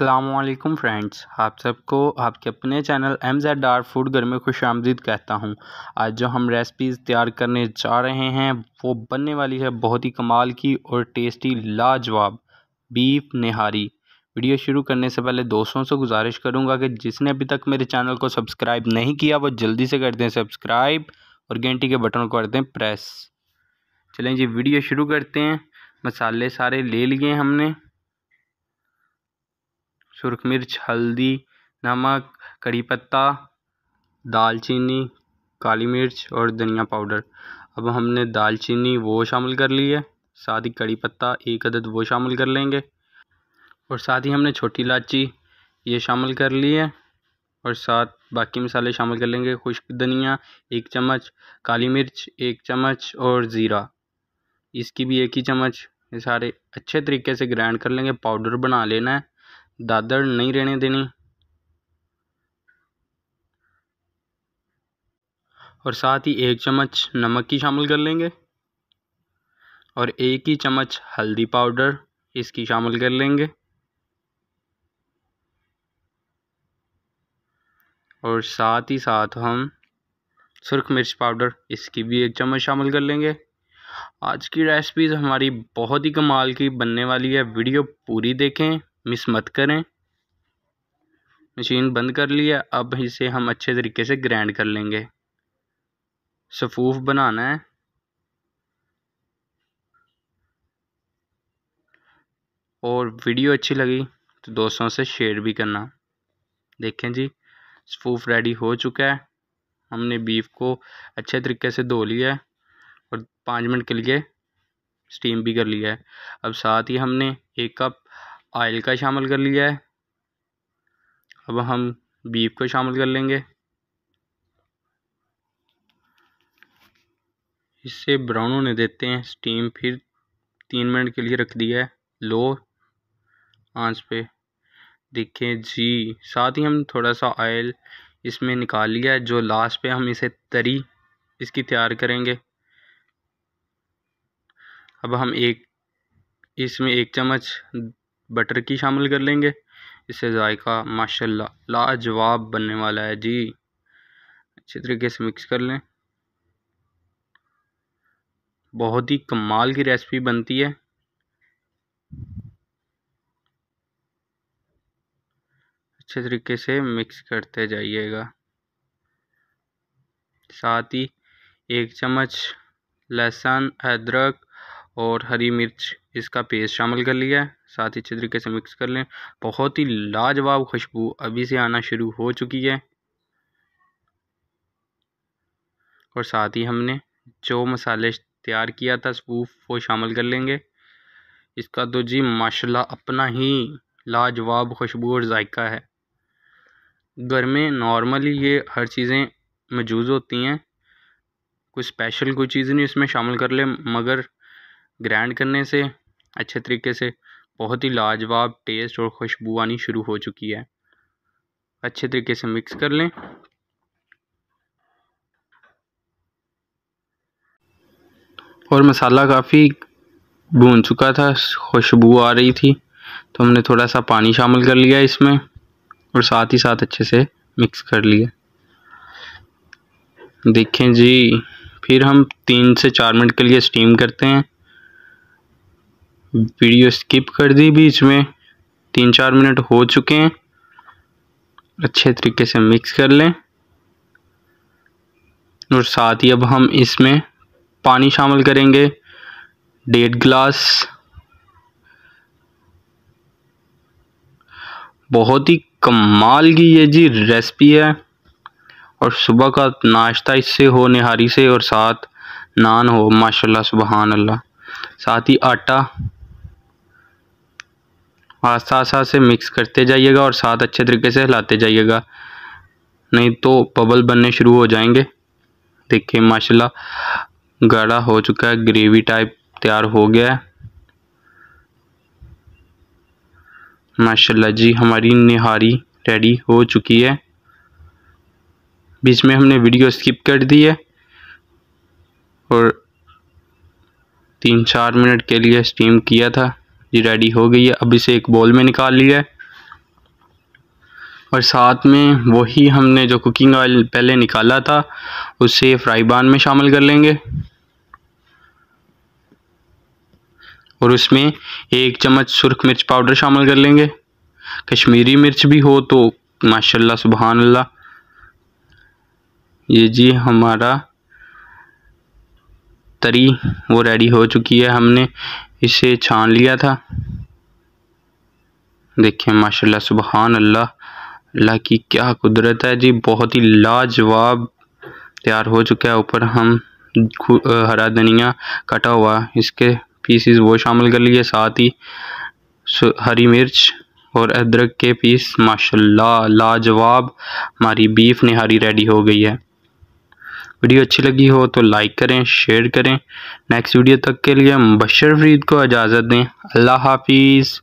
अल्लाम फ्रेंड्स आप सबको आपके अपने channel M Z R food घर में खुश आमदीद कहता हूँ आज जो हम रेसिपीज़ तैयार करने जा रहे हैं वो बनने वाली है बहुत ही कमाल की और टेस्टी लाजवाब बीफ नहारी वीडियो शुरू करने से पहले दोस्तों से गुजारिश करूँगा कि जिसने अभी तक मेरे चैनल को सब्सक्राइब नहीं किया वो जल्दी से कर दें सब्सक्राइब और घंटी के बटन को कर दें प्रेस चलें जी वीडियो शुरू करते हैं मसाले सारे ले लिए हमने सुरख मिर्च हल्दी नमक कड़ी पत्ता दालचीनी काली मिर्च और धनिया पाउडर अब हमने दालचीनी वो शामिल कर ली है साथ ही कड़ी पत्ता एक अदद वो शामिल कर लेंगे और साथ ही हमने छोटी इलायची ये शामिल कर ली है और साथ बाकी मसाले शामिल कर लेंगे खुश्क धनिया एक चम्मच काली मिर्च एक चम्मच और ज़ीरा इसकी भी एक ही चम्मच ये सारे अच्छे तरीके से ग्राइंड कर लेंगे पाउडर बना लेना है दादड़ नहीं रहने देनी और साथ ही एक चम्मच नमक की शामिल कर लेंगे और एक ही चम्मच हल्दी पाउडर इसकी शामिल कर लेंगे और साथ ही साथ हम सुरख मिर्च पाउडर इसकी भी एक चम्मच शामिल कर लेंगे आज की रेसिपीज़ हमारी बहुत ही कमाल की बनने वाली है वीडियो पूरी देखें मिस मत करें मशीन बंद कर लिया अब इसे हम अच्छे तरीके से ग्राइंड कर लेंगे सफूफ बनाना है और वीडियो अच्छी लगी तो दोस्तों से शेयर भी करना देखें जी सफूफ रेडी हो चुका है हमने बीफ को अच्छे तरीके से धो लिया है और पाँच मिनट के लिए स्टीम भी कर लिया है अब साथ ही हमने एक कप आयल का शामिल कर लिया है अब हम बीफ को शामिल कर लेंगे इसे ब्राउन होने देते हैं स्टीम फिर तीन मिनट के लिए रख दिया है लो आंच पे देखें जी साथ ही हम थोड़ा सा ऑयल इसमें निकाल लिया है जो लास्ट पे हम इसे तरी इसकी तैयार करेंगे अब हम एक इसमें एक चम्मच बटर की शामिल कर लेंगे इससे जायका माशाल्लाह लाजवाब बनने वाला है जी अच्छे तरीके से मिक्स कर लें बहुत ही कमाल की रेसिपी बनती है अच्छे तरीके से मिक्स करते जाइएगा साथ ही एक चम्मच लहसुन अदरक और हरी मिर्च इसका पेस्ट शामिल कर लिया है साथ ही अच्छे तरीके से मिक्स कर लें बहुत ही लाजवाब खुशबू अभी से आना शुरू हो चुकी है और साथ ही हमने जो मसाले तैयार किया था सूफ वो शामिल कर लेंगे इसका तो जी माशाल्लाह अपना ही लाजवाब खुशबू और जायका है घर में नॉर्मली ये हर चीज़ें मौजूद होती हैं कुछ स्पेशल कोई चीज़ नहीं इसमें शामिल कर ले मगर ग्रैंड करने से अच्छे तरीके से बहुत ही लाजवाब टेस्ट और खुशबू आनी शुरू हो चुकी है अच्छे तरीके से मिक्स कर लें और मसाला काफ़ी भून चुका था खुशबू आ रही थी तो हमने थोड़ा सा पानी शामिल कर लिया इसमें और साथ ही साथ अच्छे से मिक्स कर लिया देखें जी फिर हम तीन से चार मिनट के लिए स्टीम करते हैं वीडियो स्किप कर दी बीच में तीन चार मिनट हो चुके हैं अच्छे तरीके से मिक्स कर लें और साथ ही अब हम इसमें पानी शामिल करेंगे डेढ़ गिलास बहुत ही कमाल की ये जी रेसिपी है और सुबह का नाश्ता इससे हो निहारी से और साथ नान हो माशाल्लाह सुबहान अल्लाह साथ ही आटा आस्ता हाँ, आस्ता से मिक्स करते जाइएगा और साथ अच्छे तरीके से हिलाते जाइएगा नहीं तो बबल बनने शुरू हो जाएंगे देखिए माशाल्लाह गाढ़ा हो चुका है ग्रेवी टाइप तैयार हो गया है माशाल्लाह जी हमारी निहारी रेडी हो चुकी है बीच में हमने वीडियो स्किप कर दी है और तीन चार मिनट के लिए स्टीम किया था ये रेडी हो गई है अब इसे एक बोल में निकाल लिया है और साथ में वही हमने जो कुकिंग ऑयल पहले निकाला था उसे फ्राई पान में शामिल कर लेंगे और उसमें एक चम्मच सुरख मिर्च पाउडर शामिल कर लेंगे कश्मीरी मिर्च भी हो तो माशाल्लाह सुबहानल्ला ये जी हमारा तरी वो रेडी हो चुकी है हमने इसे छान लिया था देखिए माशा सुबहान अल्लाह अल्लाह की क्या कुदरत है जी बहुत ही लाजवाब तैयार हो चुका है ऊपर हम हरा धनिया कटा हुआ इसके पीसीस वो शामिल कर लिए साथ ही हरी मिर्च और अदरक के पीस माशाल्लाह लाजवाब हमारी बीफ निहारी रेडी हो गई है वीडियो अच्छी लगी हो तो लाइक करें शेयर करें नेक्स्ट वीडियो तक के लिए बशर फरीद को इजाज़त दें अल्लाह हाफिज़